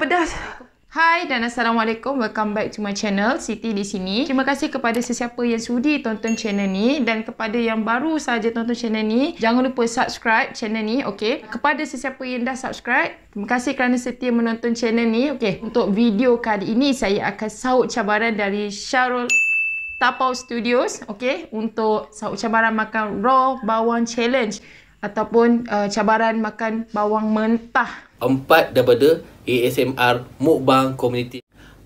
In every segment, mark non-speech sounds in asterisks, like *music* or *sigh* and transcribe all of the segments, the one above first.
pedas. Hai dan Assalamualaikum. Welcome back to my channel. Siti di sini. Terima kasih kepada sesiapa yang sudi tonton channel ni. Dan kepada yang baru saja tonton channel ni. Jangan lupa subscribe channel ni. Okay. Kepada sesiapa yang dah subscribe. Terima kasih kerana setia menonton channel ni. Okay. Untuk video kali ini saya akan saut cabaran dari Syarul Tapau Studios. Okay. Untuk saut cabaran makan raw bawang challenge ataupun uh, cabaran makan bawang mentah. Empat daripada ASMR Mukbang Community.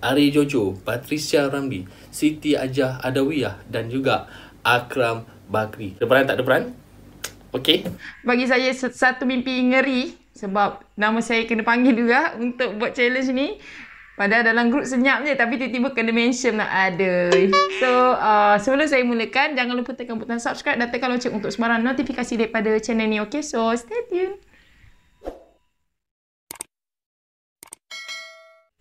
Ari Jojo, Patricia Ramli, Siti Ajah Adawiyah dan juga Akram Bakri. Ada peran tak ada peran? Okey. Bagi saya satu mimpi ngeri sebab nama saya kena panggil juga untuk buat challenge ni. Padahal dalam grup senyap je tapi tiba-tiba kena mention nak ada. So, uh, sebelum saya mulakan, jangan lupa tekan butang subscribe dan tekan lonceng untuk sebarang notifikasi daripada channel ni. Okay, so stay tuned.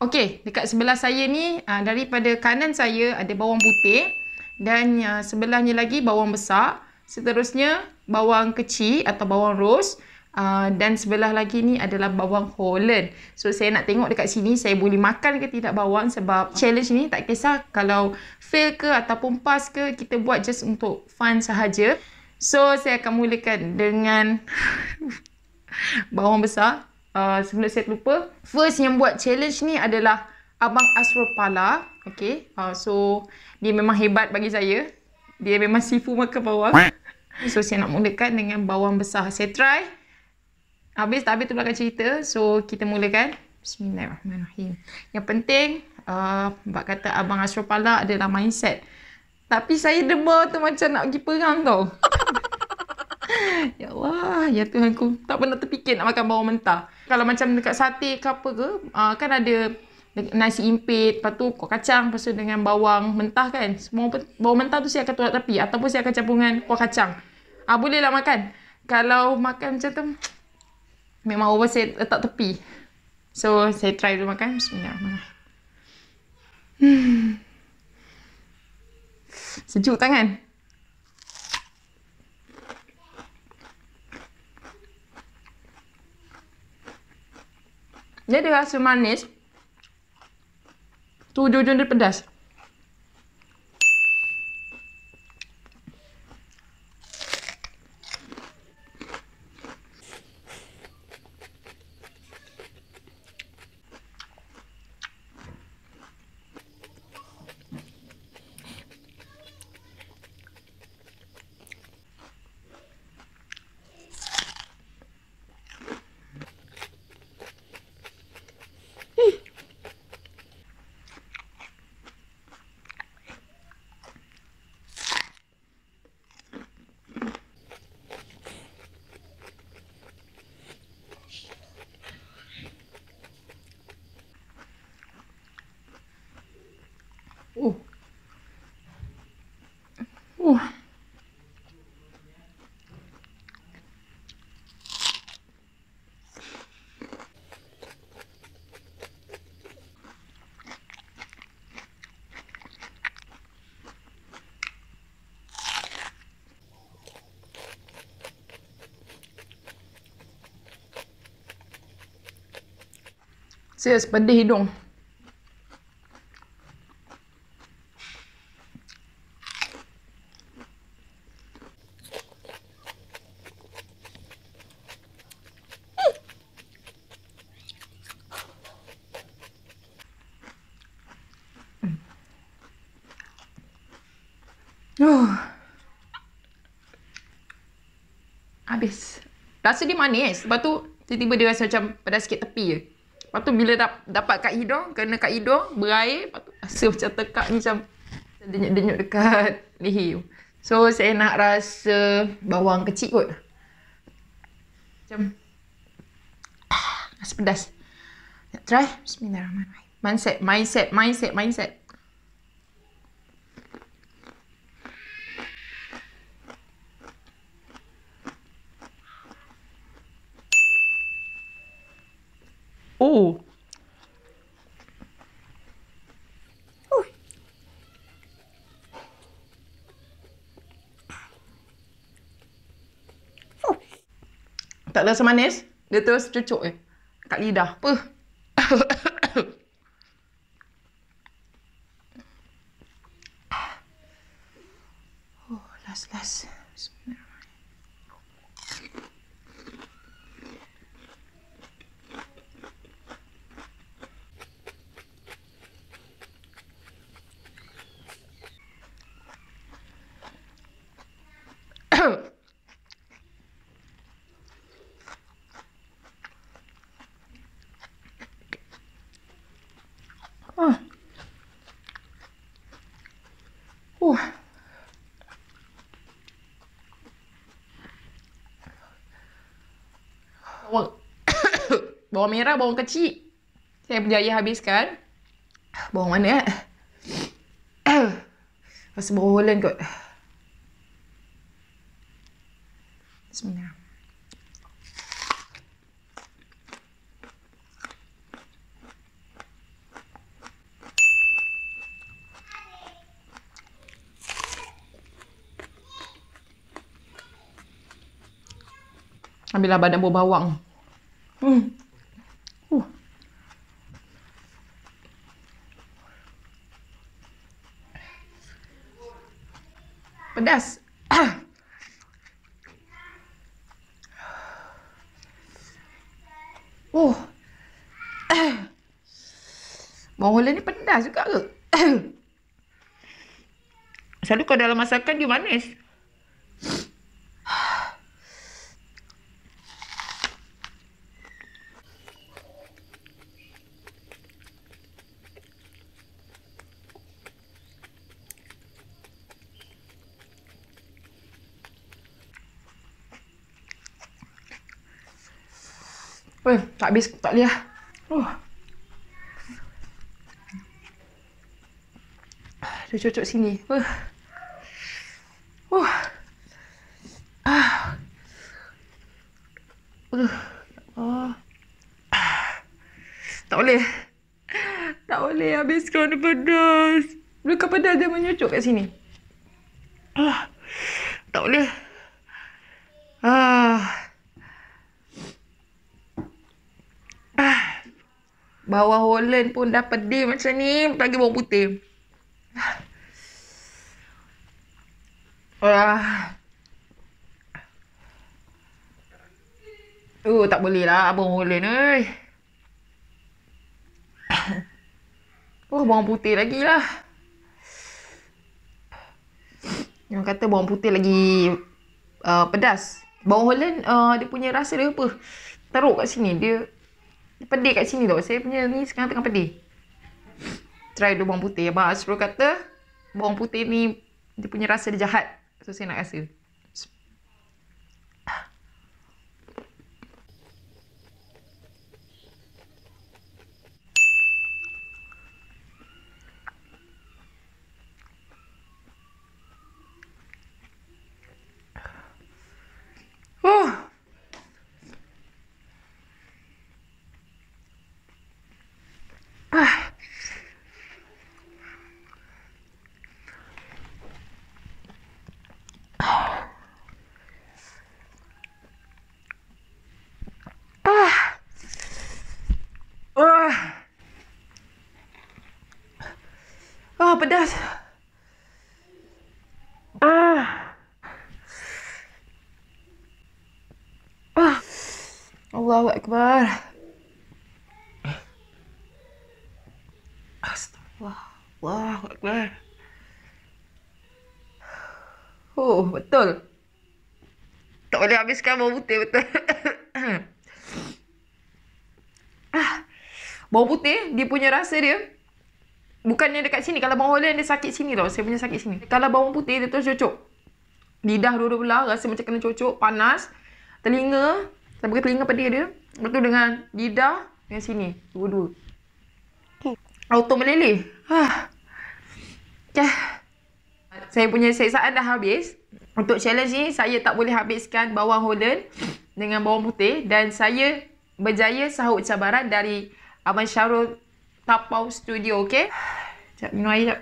Okay, dekat sebelah saya ni, uh, daripada kanan saya ada bawang putih dan uh, sebelahnya lagi bawang besar. Seterusnya, bawang kecil atau bawang rose. Uh, dan sebelah lagi ni adalah bawang Holland. So saya nak tengok dekat sini saya boleh makan ke tidak bawang sebab challenge ni tak kisah kalau fail ke ataupun pass ke kita buat just untuk fun sahaja. So saya akan mulakan dengan *laughs* bawang besar. Uh, sebelum saya terlupa, first yang buat challenge ni adalah Abang Asrul Pala. Okay, uh, so dia memang hebat bagi saya. Dia memang sifu makan bawang. So saya nak mulakan dengan bawang besar. Saya try. Habis tak habis tu belakang cerita. So, kita mulakan. Bismillahirrahmanirrahim. Yang penting, uh, kata Abang Ashrafala adalah mindset. Tapi saya demo tu macam nak pergi perang tau. *laughs* ya Allah, ya Tuhan ku. Tak pernah terfikir nak makan bawang mentah. Kalau macam dekat sate ke apa ke, uh, kan ada nasi impit, lepas tu kuah kacang, lepas dengan bawang mentah kan. Semua bawang mentah tu saya akan tolak tapi. Ataupun saya akan campur dengan kuah kacang. Ah uh, bolehlah makan. Kalau makan macam tu, Memang over saya letak tepi. So, saya try dulu makan. Bismillahirrahmanirrahim. *sighs* Hmm. Sejuk tangan. Dia ada rasa manis. Tu jujur dia pedas. Hmm. Serius, pedih hidung. Oh. Habis. Rasa dia manis. Lepas tu, tiba-tiba dia rasa macam pedas sikit tepi je. Lepas tu bila dap, dapat kat hidung, kena kat hidung, berair. Lepas tu rasa *laughs* macam tekak ni macam denyut-denyut dekat leher. So saya nak rasa bawang kecil kot. Macam ah, rasa pedas. Nak try? Bismillahirrahmanirrahim. Mindset, mindset, mindset, mindset. tak rasa manis. Dia terus cucuk eh, Kat lidah. Puh. *laughs* power. *coughs* bawang merah, bawang kecil. Saya berjaya habiskan. Bawang mana eh? *coughs* Rasa bawang holland kot. Ambillah badan buah bawang. Hmm. Uh. Pedas. Oh. *coughs* *coughs* Bawang hula ni pedas juga ke? *coughs* Selalu kalau dalam masakan dia manis. Eh, tak habis. Tak boleh lah. Oh. Dia cocok sini. Oh. Oh. Ah. Oh. Ah. Tak boleh. Tak boleh habiskan dia pedas. Luka pedas dia menyucuk kat sini. Ah. Tak boleh. Bawah Holland pun dah pedih macam ni. lagi bawang putih. Ah. Uh, tak boleh lah abang Holland ni. *coughs* Oh, bawang putih lagi lah. Yang kata bawang putih lagi uh, pedas. Bawang Holland, uh, dia punya rasa dia apa? Teruk kat sini. Dia pedih kat sini tau. Saya punya ni sekarang tengah pedih. Try dua bawang putih. Abang Asrul kata bawang putih ni dia punya rasa dia jahat. So saya nak rasa. God. Ah. Uh. Allahu Akbar. Astagfirullah. Allahu Akbar. Oh, betul. Tak boleh habiskan bau putih betul. *coughs* ah. Bau putih, dia punya rasa dia. Bukannya dekat sini. Kalau bawang Holland dia sakit sini tau. Saya punya sakit sini. Kalau bawang putih dia terus cocok. Lidah dua-dua belah. Rasa macam kena cocok. Panas. Telinga. Saya pakai telinga pedih dia. Lepas tu dengan lidah. Dengan sini. Dua-dua. Auto meleleh. Ah. Saya punya seksaan dah habis. Untuk challenge ni saya tak boleh habiskan bawang Holland dengan bawang putih. Dan saya berjaya sahut cabaran dari Abang Syarul Tapau Studio, okay? Sekejap, minum air sekejap.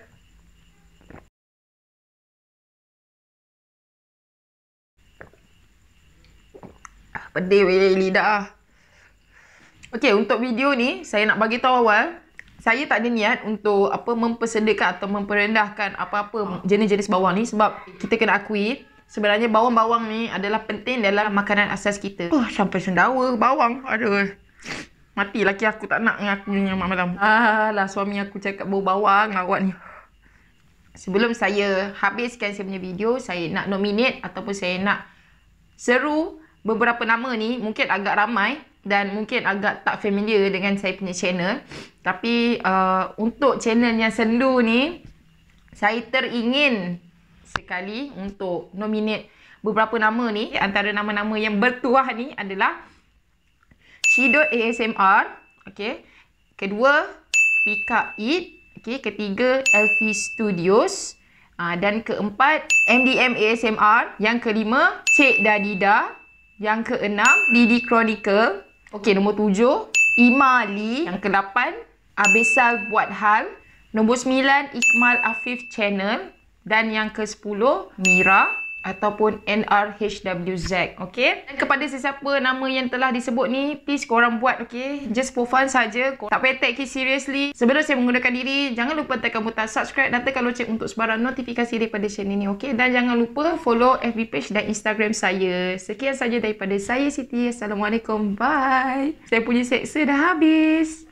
Ah, pedih weh lidah. Ah. Okay, untuk video ni, saya nak bagi tahu awal. Saya tak ada niat untuk apa mempersedekat atau memperendahkan apa-apa jenis-jenis bawang ni. Sebab kita kena akui, sebenarnya bawang-bawang ni adalah penting dalam makanan asas kita. Oh, sampai sendawa bawang. Aduh. Mati laki aku tak nak dengan aku dengan mak malam. Alah suami aku cakap bau bawang ah, awak ni. Sebelum saya habiskan saya punya video, saya nak nominate ataupun saya nak seru beberapa nama ni. Mungkin agak ramai dan mungkin agak tak familiar dengan saya punya channel. Tapi uh, untuk channel yang sendu ni, saya teringin sekali untuk nominate beberapa nama ni. Antara nama-nama yang bertuah ni adalah... Sidut ASMR. Okay. Kedua, Pick Up It. Okay. Ketiga, LV Studios. Uh, dan keempat, MDM ASMR. Yang kelima, Cik Dadida. Yang keenam, Didi Chronicle. Okay, nombor tujuh, Ima Lee. Yang kelapan, Abesal Buat Hal. Nombor sembilan, Iqmal Afif Channel. Dan yang ke sepuluh, Mira ataupun NRHWZ okey dan kepada sesiapa nama yang telah disebut ni please korang buat okey just for fun saja tak payah take it seriously sebelum saya menggunakan diri jangan lupa tekan butang subscribe dan tekan loceng untuk sebarang notifikasi daripada channel ni okey dan jangan lupa follow FB page dan Instagram saya sekian sahaja daripada saya Siti assalamualaikum bye saya punya seksa dah habis